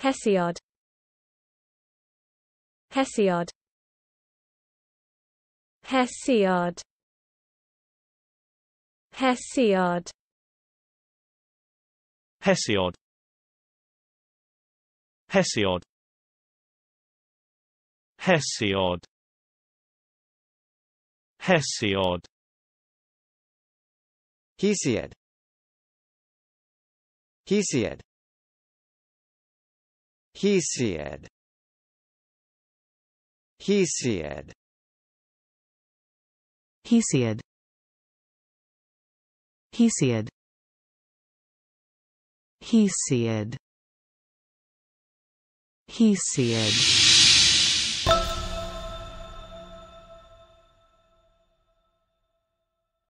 Hesiod Hesiod Hesiod Hesiod Hesiod Hesiod Hesiod Hesiod Hesiod Hesiod Hesiod Hesiod Hesiod Hesiod Hesiod Hesiod